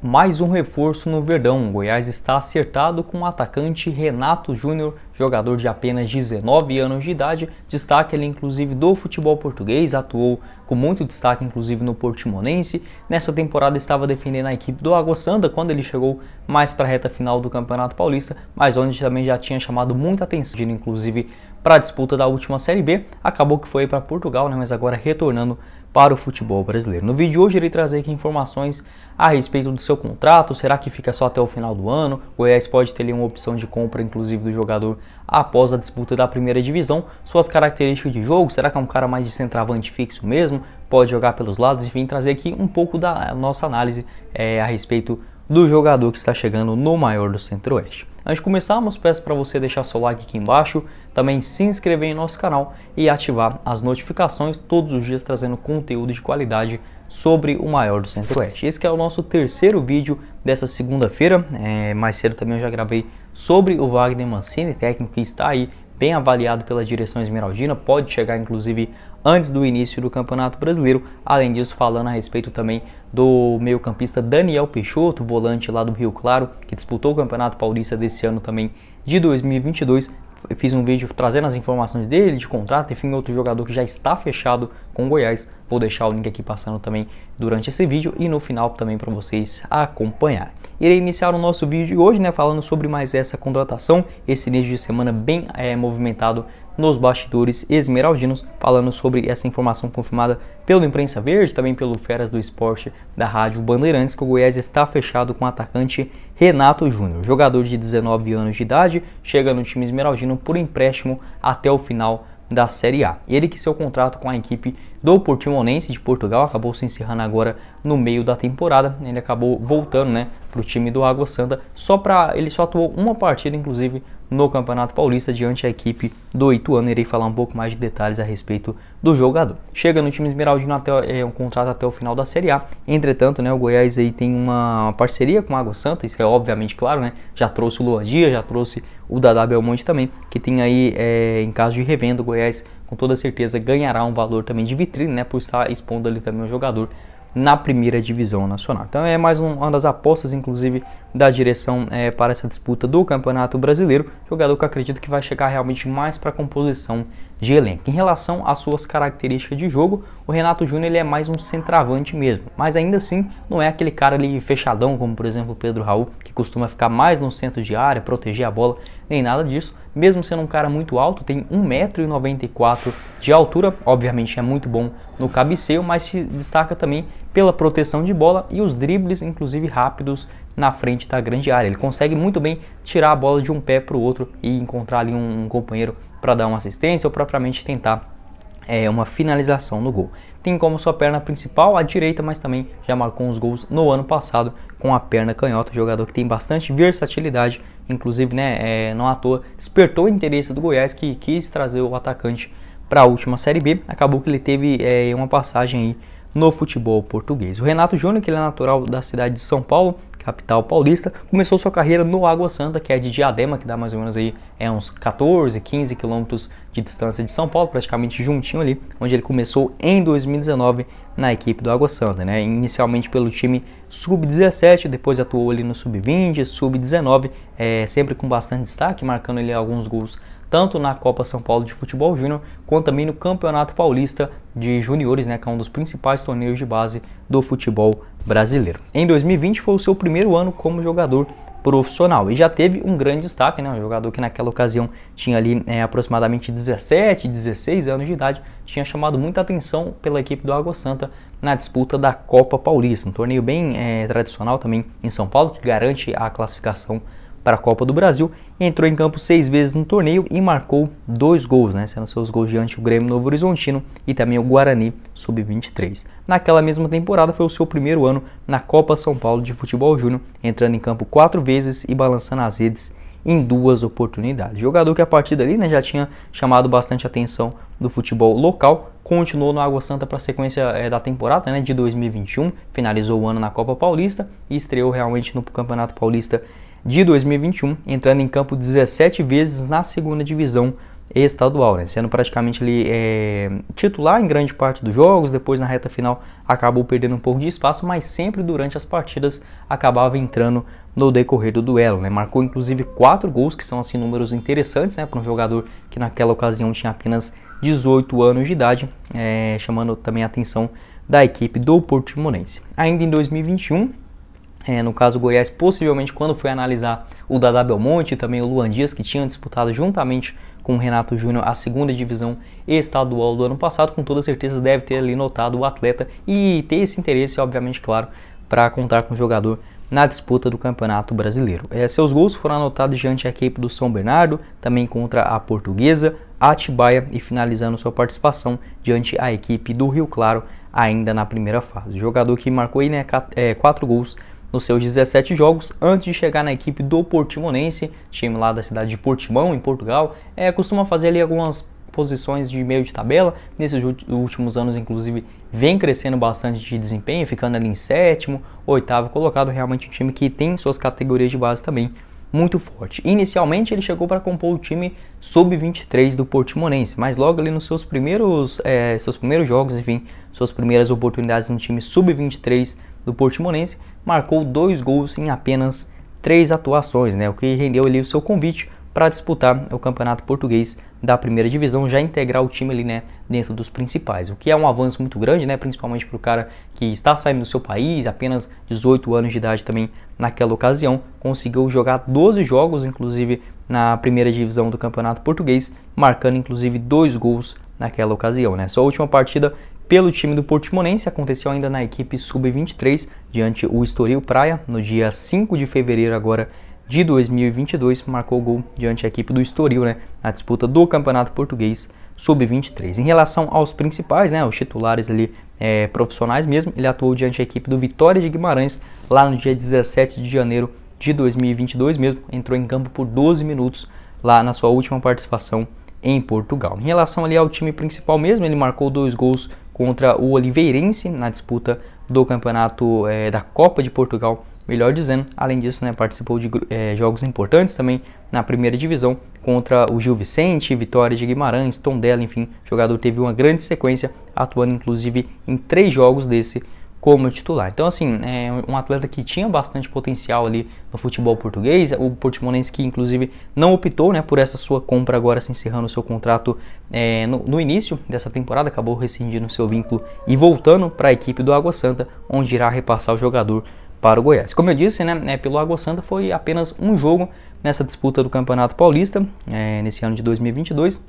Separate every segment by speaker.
Speaker 1: Mais um reforço no Verdão. O Goiás está acertado com o atacante Renato Júnior, jogador de apenas 19 anos de idade, destaque ele inclusive do futebol português, atuou com muito destaque inclusive no Portimonense. Nessa temporada estava defendendo a equipe do Água Santa quando ele chegou mais para a reta final do Campeonato Paulista, mas onde também já tinha chamado muita atenção, inclusive para a disputa da última Série B, acabou que foi para Portugal, né, mas agora retornando para o futebol brasileiro. No vídeo de hoje irei trazer aqui informações a respeito do seu contrato, será que fica só até o final do ano? O Goiás pode ter ali, uma opção de compra inclusive do jogador após a disputa da primeira divisão, suas características de jogo, será que é um cara mais de centroavante fixo mesmo? mesmo, pode jogar pelos lados, enfim, trazer aqui um pouco da nossa análise é, a respeito do jogador que está chegando no maior do Centro-Oeste. Antes de começarmos, peço para você deixar seu like aqui embaixo, também se inscrever em nosso canal e ativar as notificações todos os dias trazendo conteúdo de qualidade sobre o maior do Centro-Oeste. Esse é o nosso terceiro vídeo dessa segunda-feira, é, mais cedo também eu já gravei sobre o Wagner Mancini, técnico que está aí bem avaliado pela direção esmeraldina, pode chegar inclusive antes do início do Campeonato Brasileiro. Além disso, falando a respeito também do meio-campista Daniel Peixoto, volante lá do Rio Claro, que disputou o Campeonato Paulista desse ano também de 2022, fiz um vídeo trazendo as informações dele, de contrato, enfim, outro jogador que já está fechado com o Goiás. Vou deixar o link aqui passando também durante esse vídeo e no final também para vocês acompanhar. Irei iniciar o nosso vídeo de hoje, né, falando sobre mais essa contratação, esse início de semana bem é, movimentado nos bastidores esmeraldinos, falando sobre essa informação confirmada pela Imprensa Verde, também pelo Feras do Esporte da Rádio Bandeirantes, que o Goiás está fechado com o atacante Renato Júnior. Jogador de 19 anos de idade, chega no time esmeraldino por empréstimo até o final da Série A. Ele que seu contrato com a equipe do Portimonense de Portugal, acabou se encerrando agora no meio da temporada. Ele acabou voltando né, para o time do Água Santa, só para ele só atuou uma partida, inclusive, no Campeonato Paulista, diante da equipe do Ituano. Irei falar um pouco mais de detalhes a respeito do jogador. Chega no time esmeraldino até é, um contrato até o final da Série A. Entretanto, né, o Goiás aí tem uma parceria com o Água Santa, isso é obviamente claro, né? Já trouxe o Luan Dias, já trouxe o Dadá Belmonte também, que tem aí, é, em caso de revenda, o Goiás com toda certeza ganhará um valor também de vitrine, né, por estar expondo ali também o jogador na primeira divisão nacional. Então é mais uma das apostas, inclusive, da direção é, para essa disputa do Campeonato Brasileiro, jogador que eu acredito que vai chegar realmente mais para a composição de elenco. Em relação às suas características de jogo, o Renato Júnior ele é mais um centravante mesmo, mas ainda assim não é aquele cara ali fechadão como por exemplo o Pedro Raul, que costuma ficar mais no centro de área, proteger a bola, nem nada disso. Mesmo sendo um cara muito alto, tem 1,94m de altura, obviamente é muito bom no cabeceio, mas se destaca também pela proteção de bola e os dribles, inclusive rápidos, na frente da grande área. Ele consegue muito bem tirar a bola de um pé para o outro e encontrar ali um, um companheiro para dar uma assistência ou propriamente tentar é, uma finalização no gol. Tem como sua perna principal a direita, mas também já marcou uns gols no ano passado com a perna canhota, jogador que tem bastante versatilidade, inclusive né, é, não à toa, despertou o interesse do Goiás que quis trazer o atacante para a última Série B, acabou que ele teve é, uma passagem aí no futebol português. O Renato Júnior, que ele é natural da cidade de São Paulo, capital paulista. Começou sua carreira no Água Santa, que é de Diadema, que dá mais ou menos aí é, uns 14, 15 quilômetros de distância de São Paulo, praticamente juntinho ali, onde ele começou em 2019 na equipe do Água Santa, né? Inicialmente pelo time sub-17, depois atuou ali no sub-20, sub-19, é, sempre com bastante destaque, marcando ali alguns gols tanto na Copa São Paulo de Futebol Júnior, quanto também no Campeonato Paulista de Juniores, né, que é um dos principais torneios de base do futebol brasileiro. Em 2020 foi o seu primeiro ano como jogador profissional e já teve um grande destaque, né? Um jogador que naquela ocasião tinha ali é, aproximadamente 17, 16 anos de idade, tinha chamado muita atenção pela equipe do Água Santa na disputa da Copa Paulista, um torneio bem é, tradicional também em São Paulo que garante a classificação para a Copa do Brasil, entrou em campo seis vezes no torneio e marcou dois gols, né, sendo seus gols diante o Grêmio Novo Horizontino e também o Guarani Sub-23. Naquela mesma temporada foi o seu primeiro ano na Copa São Paulo de Futebol Júnior, entrando em campo quatro vezes e balançando as redes em duas oportunidades. Jogador que a partir dali né, já tinha chamado bastante atenção do futebol local, continuou no Água Santa para a sequência é, da temporada né, de 2021, finalizou o ano na Copa Paulista e estreou realmente no Campeonato Paulista de 2021, entrando em campo 17 vezes na segunda divisão estadual, né? sendo praticamente ele é, titular em grande parte dos jogos, depois na reta final acabou perdendo um pouco de espaço, mas sempre durante as partidas acabava entrando no decorrer do duelo, né? marcou inclusive quatro gols, que são assim números interessantes né? para um jogador que naquela ocasião tinha apenas 18 anos de idade, é, chamando também a atenção da equipe do Portimonense. Ainda em 2021, é, no caso, o Goiás, possivelmente, quando foi analisar o Dada Belmonte e também o Luan Dias, que tinham disputado juntamente com o Renato Júnior a segunda divisão estadual do ano passado, com toda certeza deve ter ali notado o atleta e ter esse interesse, obviamente, claro, para contar com o jogador na disputa do Campeonato Brasileiro. É, seus gols foram anotados diante da equipe do São Bernardo, também contra a Portuguesa, a Atibaia e finalizando sua participação diante a equipe do Rio Claro ainda na primeira fase. O jogador que marcou aí, né, é, quatro gols nos seus 17 jogos antes de chegar na equipe do Portimonense, time lá da cidade de Portimão, em Portugal. É, costuma fazer ali algumas posições de meio de tabela. Nesses últimos anos, inclusive, vem crescendo bastante de desempenho, ficando ali em sétimo, oitavo colocado. Realmente um time que tem suas categorias de base também muito forte. Inicialmente ele chegou para compor o time sub-23 do Portimonense, mas logo ali nos seus primeiros, é, seus primeiros jogos, enfim, suas primeiras oportunidades no time sub-23 do Portimonense, marcou dois gols em apenas três atuações, né? O que rendeu ali o seu convite para disputar o Campeonato Português da Primeira Divisão, já integrar o time ali, né, dentro dos principais, o que é um avanço muito grande, né, principalmente para o cara que está saindo do seu país, apenas 18 anos de idade também naquela ocasião, conseguiu jogar 12 jogos, inclusive na Primeira Divisão do Campeonato Português, marcando inclusive dois gols naquela ocasião, né. Sua última partida pelo time do Portimonense aconteceu ainda na equipe sub-23 diante o Estoril Praia no dia 5 de fevereiro agora de 2022 marcou gol diante a equipe do Estoril, né, na disputa do Campeonato Português sub-23. Em relação aos principais, né, os titulares ali é, profissionais mesmo, ele atuou diante a equipe do Vitória de Guimarães lá no dia 17 de janeiro de 2022 mesmo, entrou em campo por 12 minutos lá na sua última participação em Portugal. Em relação ali ao time principal mesmo, ele marcou dois gols contra o Oliveirense na disputa do campeonato é, da Copa de Portugal, melhor dizendo. Além disso, né, participou de é, jogos importantes também na primeira divisão contra o Gil Vicente, Vitória de Guimarães, Tondela, enfim, o jogador teve uma grande sequência, atuando inclusive em três jogos desse como titular. Então, assim, é um atleta que tinha bastante potencial ali no futebol português, o Portimonense que, inclusive, não optou né, por essa sua compra agora, se encerrando o seu contrato é, no, no, início dessa temporada, acabou rescindindo seu vínculo e voltando para a equipe do Água Santa, onde irá repassar o jogador para o Goiás. Como eu disse, né, é, pelo Água Santa foi apenas um jogo nessa disputa do Campeonato Paulista, é, nesse ano de 2022,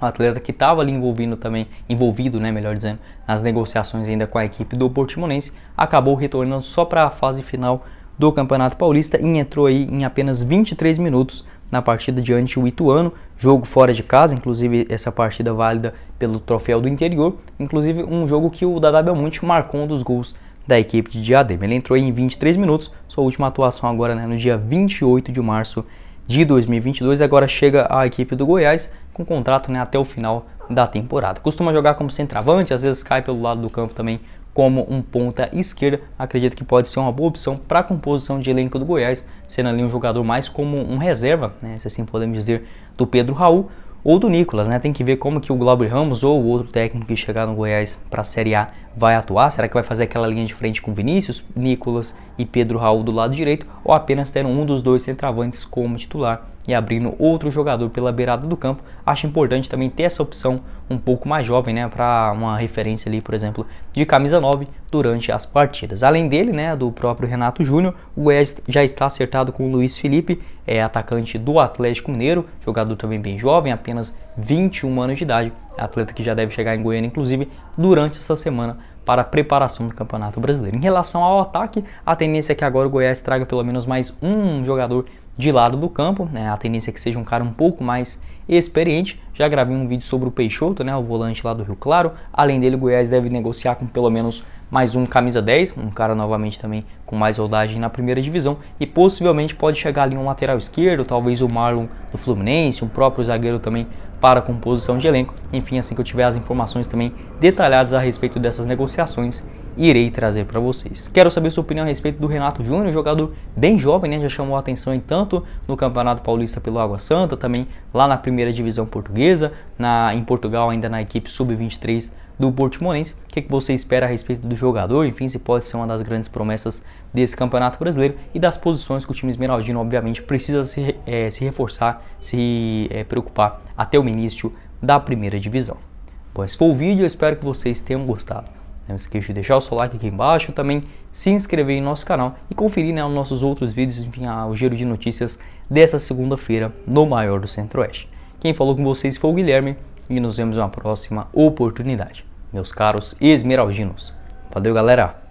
Speaker 1: o atleta que estava ali envolvido também, envolvido, né, melhor dizendo, nas negociações ainda com a equipe do Portimonense, acabou retornando só para a fase final do Campeonato Paulista e entrou aí em apenas 23 minutos na partida diante do Ituano, jogo fora de casa, inclusive essa partida válida pelo troféu do interior, inclusive um jogo que o Dada Belmonte marcou um dos gols da equipe de Diadema. Ele entrou aí em 23 minutos, sua última atuação agora né, no dia 28 de março de 2022 agora chega à equipe do Goiás com contrato né, até o final da temporada. Costuma jogar como centroavante, às vezes cai pelo lado do campo também como um ponta esquerda. Acredito que pode ser uma boa opção para a composição de elenco do Goiás, sendo ali um jogador mais como um reserva, né, se assim podemos dizer, do Pedro Raul ou do Nicolas, né? Tem que ver como que o Glauber Ramos ou o outro técnico que chegar no Goiás para a Série A vai atuar. Será que vai fazer aquela linha de frente com Vinícius, Nicolas e Pedro Raul do lado direito ou apenas ter um dos dois centroavantes como titular? e abrindo outro jogador pela beirada do campo. Acho importante também ter essa opção um pouco mais jovem, né, para uma referência ali, por exemplo, de camisa 9 durante as partidas. Além dele, né, do próprio Renato Júnior, o Goiás já está acertado com o Luiz Felipe, é atacante do Atlético Mineiro, jogador também bem jovem, apenas 21 anos de idade, atleta que já deve chegar em Goiânia inclusive durante essa semana para a preparação do Campeonato Brasileiro. Em relação ao ataque, a tendência é que agora o Goiás traga pelo menos mais um jogador de lado do campo, né? A tendência é que seja um cara um pouco mais experiente. Já gravei um vídeo sobre o Peixoto, né? O volante lá do Rio Claro. Além dele, o Goiás deve negociar com pelo menos mais um camisa 10, um cara novamente também com mais rodagem na primeira divisão e possivelmente pode chegar ali um lateral esquerdo, talvez o Marlon do Fluminense, um próprio zagueiro também para composição de elenco. Enfim, assim que eu tiver as informações também detalhadas a respeito dessas negociações, irei trazer para vocês. Quero saber sua opinião a respeito do Renato Júnior, jogador bem jovem, né? Já chamou a atenção em tanto no Campeonato Paulista pelo Água Santa, também lá na primeira divisão portuguesa, na, em Portugal ainda na equipe sub-23 do Portimonense. O que, é que, você espera a respeito do jogador? Enfim, se pode ser uma das grandes promessas desse Campeonato Brasileiro e das posições que o time esmeraldino, obviamente, precisa se, é, se reforçar, se é, preocupar até o início da primeira divisão. Bom, esse foi o vídeo, eu espero que vocês tenham gostado. Não esqueça de deixar o seu like aqui embaixo, também se inscrever em nosso canal e conferir né, os nossos outros vídeos, enfim, o giro de notícias dessa segunda-feira no Maior do Centro-Oeste. Quem falou com vocês foi o Guilherme e nos vemos na próxima oportunidade. Meus caros esmeraldinos. Valeu, galera!